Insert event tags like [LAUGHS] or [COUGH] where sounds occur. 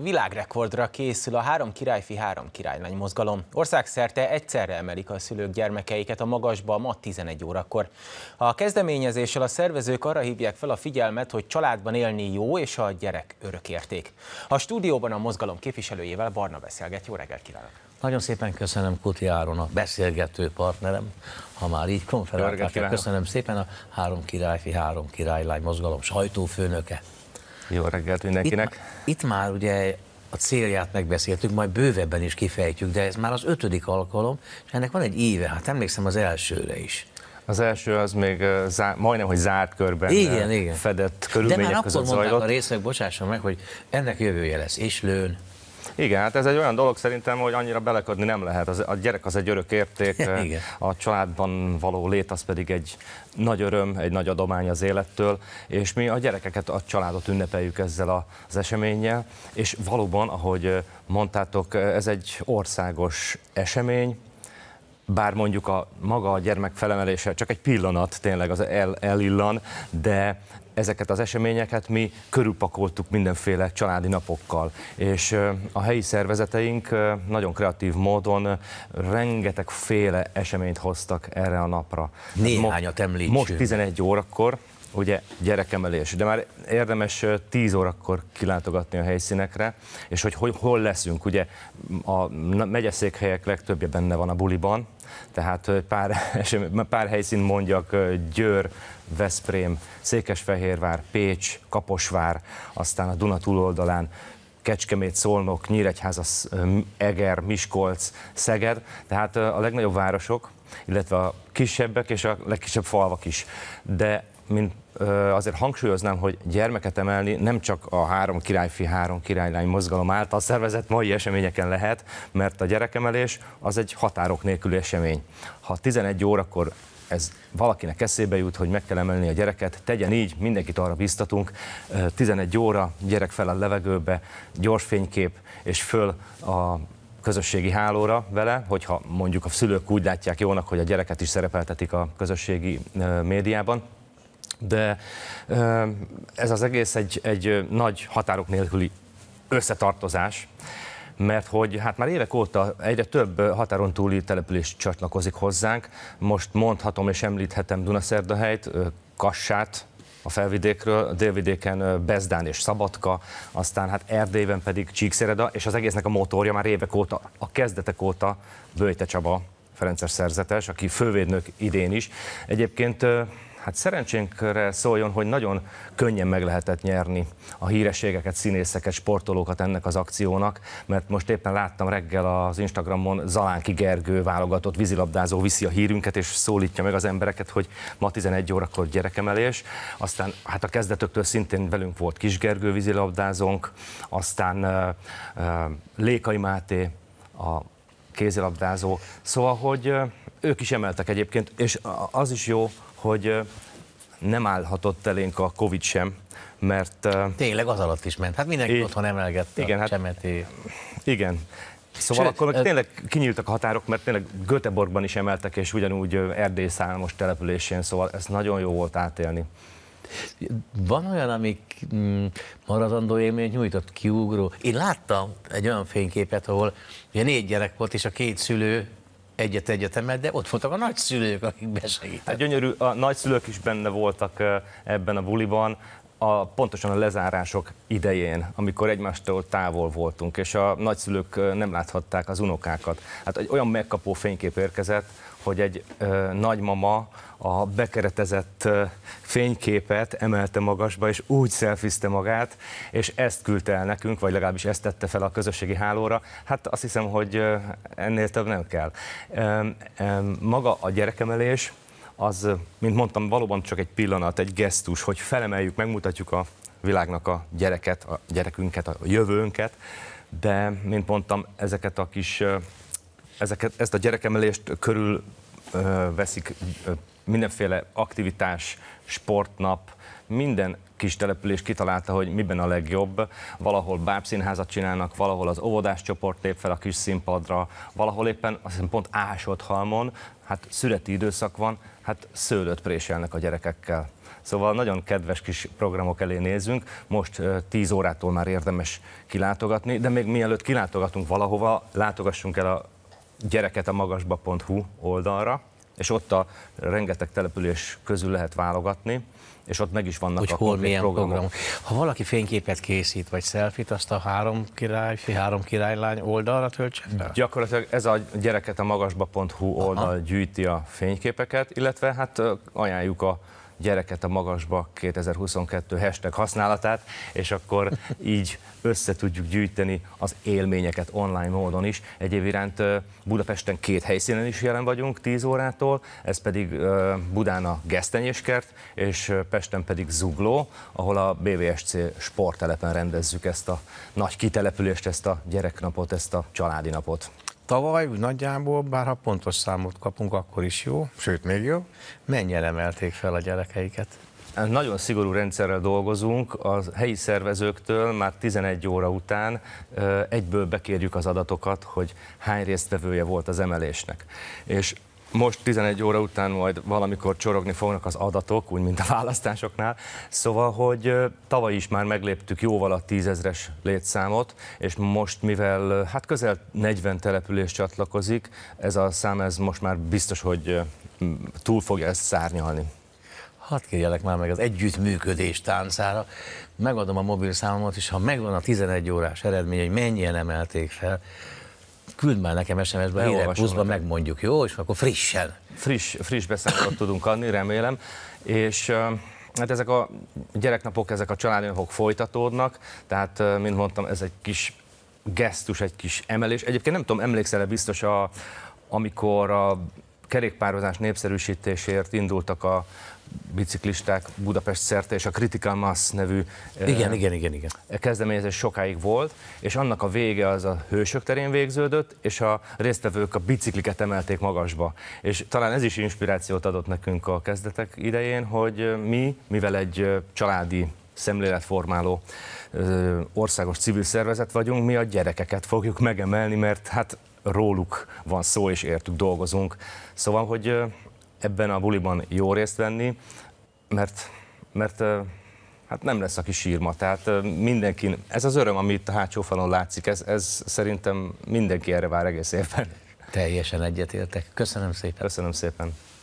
Világrekordra készül a három királyfi, három királylány mozgalom. Országszerte egyszerre emelik a szülők gyermekeiket a magasba ma 11 órakor. A kezdeményezéssel a szervezők arra hívják fel a figyelmet, hogy családban élni jó és a gyerek örökérték. A stúdióban a mozgalom képviselőjével Barna beszélget. Jó reggelt kívánok! Nagyon szépen köszönöm Kuti Áron, a beszélgető partnerem, ha már így konferáltál. Köszönöm szépen a három királyfi, három királylány mozgalom sajtófőnöke. Jó reggelt mindenkinek. Itt, itt már ugye a célját megbeszéltük, majd bővebben is kifejtjük, de ez már az ötödik alkalom, és ennek van egy éve, hát emlékszem az elsőre is. Az első az még zá- majdnem, hogy zárt körben igen, igen. fedett között De már akkor mondták a részek, bocsássam meg, hogy ennek jövője lesz, és lőn, igen, hát ez egy olyan dolog szerintem, hogy annyira belekadni nem lehet. Az, a gyerek az egy örök érték, [LAUGHS] Igen. a családban való lét az pedig egy nagy öröm, egy nagy adomány az élettől, és mi a gyerekeket, a családot ünnepeljük ezzel az eseménnyel, és valóban, ahogy mondtátok, ez egy országos esemény, bár mondjuk a maga a gyermek felemelése csak egy pillanat tényleg az el, elillan, de, ezeket az eseményeket mi körülpakoltuk mindenféle családi napokkal, és a helyi szervezeteink nagyon kreatív módon rengeteg féle eseményt hoztak erre a napra. Néhányat említsünk. Most 11 órakor ugye gyerekemelés, de már érdemes 10 órakor kilátogatni a helyszínekre, és hogy hol leszünk, ugye a megyeszékhelyek legtöbbje benne van a buliban, tehát pár, [LAUGHS] pár helyszín mondjak, Győr, Veszprém, Székesfehérvár, Pécs, Kaposvár, aztán a Duna túloldalán Kecskemét, Szolnok, Nyíregyháza, Eger, Miskolc, Szeged, tehát a legnagyobb városok, illetve a kisebbek és a legkisebb falvak is. De mint azért hangsúlyoznám, hogy gyermeket emelni nem csak a három királyfi, három királylány mozgalom által szervezett mai eseményeken lehet, mert a gyerekemelés az egy határok nélküli esemény. Ha 11 órakor ez valakinek eszébe jut, hogy meg kell emelni a gyereket, tegyen így, mindenkit arra biztatunk. 11 óra, gyerek fel a levegőbe, gyors fénykép, és föl a közösségi hálóra vele, hogyha mondjuk a szülők úgy látják jónak, hogy a gyereket is szerepeltetik a közösségi médiában, de ez az egész egy, egy nagy határok nélküli összetartozás, mert hogy hát már évek óta egyre több határon túli település csatlakozik hozzánk. Most mondhatom és említhetem Dunaszerdahelyt, Kassát, a felvidékről, a délvidéken Bezdán és Szabadka, aztán hát Erdélyben pedig Csíkszereda, és az egésznek a motorja már évek óta, a kezdetek óta Böjte Csaba, Ferences szerzetes, aki fővédnök idén is. Egyébként Hát szerencsénkre szóljon, hogy nagyon könnyen meg lehetett nyerni a hírességeket, színészeket, sportolókat ennek az akciónak, mert most éppen láttam reggel az Instagramon Zalánki Gergő válogatott vízilabdázó viszi a hírünket, és szólítja meg az embereket, hogy ma 11 órakor gyerekemelés. Aztán hát a kezdetöktől szintén velünk volt Kis Gergő vízilabdázónk, aztán uh, uh, Lékai Máté, a kézilabdázó. Szóval, hogy ők is emeltek egyébként, és az is jó, hogy nem állhatott elénk a Covid sem, mert... Tényleg az alatt is ment. Hát mindenki így, otthon emelgette igen, a hát- csemeti. Hát, igen. Szóval Sőt, akkor meg tényleg kinyíltak a határok, mert tényleg Göteborgban is emeltek, és ugyanúgy Erdély számos településén, szóval ez nagyon jó volt átélni. Van olyan, amik mm, maradandó élményt nyújtott, kiugró. Én láttam egy olyan fényképet, ahol ugye négy gyerek volt, és a két szülő egyet egyetemet, de ott voltak a nagyszülők, akik besegítettek. Hát gyönyörű, a nagyszülők is benne voltak eh, ebben a buliban, a, pontosan a lezárások idején, amikor egymástól távol voltunk, és a nagyszülők nem láthatták az unokákat. Hát egy olyan megkapó fénykép érkezett, hogy egy ö, nagymama a bekeretezett ö, fényképet emelte magasba, és úgy szelfizte magát, és ezt küldte el nekünk, vagy legalábbis ezt tette fel a közösségi hálóra. Hát azt hiszem, hogy ö, ennél több nem kell. Ö, ö, maga a gyerekemelés, az, mint mondtam, valóban csak egy pillanat, egy gesztus, hogy felemeljük, megmutatjuk a világnak a gyereket, a gyerekünket, a jövőnket, de, mint mondtam, ezeket a kis, ezeket, ezt a gyerekemelést körül veszik mindenféle aktivitás, sportnap, minden kis település kitalálta, hogy miben a legjobb. Valahol bábszínházat csinálnak, valahol az óvodás csoport lép fel a kis színpadra, valahol éppen azt hiszem pont ásott halmon, hát születi időszak van, hát szőlőt préselnek a gyerekekkel. Szóval nagyon kedves kis programok elé nézünk, most 10 órától már érdemes kilátogatni, de még mielőtt kilátogatunk valahova, látogassunk el a gyereketamagasba.hu oldalra, és ott a rengeteg település közül lehet válogatni, és ott meg is vannak hogy a hol, milyen programok. programok. Ha valaki fényképet készít, vagy szelfit, azt a három királyfi, három királylány oldalra töltse fel? Gyakorlatilag ez a gyereket a magasba.hu oldal Aha. gyűjti a fényképeket, illetve hát ajánljuk a gyereket a magasba 2022 hashtag használatát, és akkor így össze tudjuk gyűjteni az élményeket online módon is. Egyéb iránt Budapesten két helyszínen is jelen vagyunk 10 órától, ez pedig Budán a Gesztenyéskert, és Pesten pedig Zugló, ahol a BVSC sporttelepen rendezzük ezt a nagy kitelepülést, ezt a gyereknapot, ezt a családi napot. Tavaly úgy nagyjából, bár ha pontos számot kapunk, akkor is jó, sőt még jó. mennyire emelték fel a gyerekeiket? Nagyon szigorú rendszerrel dolgozunk, a helyi szervezőktől már 11 óra után egyből bekérjük az adatokat, hogy hány résztvevője volt az emelésnek. És most 11 óra után majd valamikor csorogni fognak az adatok, úgy, mint a választásoknál. Szóval, hogy tavaly is már megléptük jóval a tízezres létszámot, és most, mivel hát közel 40 település csatlakozik, ez a szám ez most már biztos, hogy túl fogja ezt szárnyalni. Hadd kérjelek már meg az együttműködés táncára. Megadom a mobil számomat, és ha megvan a 11 órás eredmény, hogy mennyien emelték fel, küld már nekem SMS-be, a pluszban megmondjuk, jó? És akkor frissen. Friss, friss beszámolót tudunk adni, remélem. És Hát ezek a gyereknapok, ezek a családi napok folytatódnak, tehát, mint mondtam, ez egy kis gesztus, egy kis emelés. Egyébként nem tudom, emlékszel-e biztos, a, amikor a kerékpározás népszerűsítésért indultak a biciklisták Budapest szerte, és a Critical Mass nevű eh, igen, e, igen, igen, igen. kezdeményezés sokáig volt, és annak a vége az a hősök terén végződött, és a résztvevők a bicikliket emelték magasba. És talán ez is inspirációt adott nekünk a kezdetek idején, hogy eh, mi, mivel egy eh, családi szemléletformáló országos civil szervezet vagyunk, mi a gyerekeket fogjuk megemelni, mert hát róluk van szó, és értük dolgozunk. Szóval, hogy ebben a buliban jó részt venni, mert, mert hát nem lesz, aki sírma. Tehát mindenki, ez az öröm, amit a hátsó falon látszik, ez, ez szerintem mindenki erre vár egész évben. Teljesen egyetértek. Köszönöm szépen. Köszönöm szépen.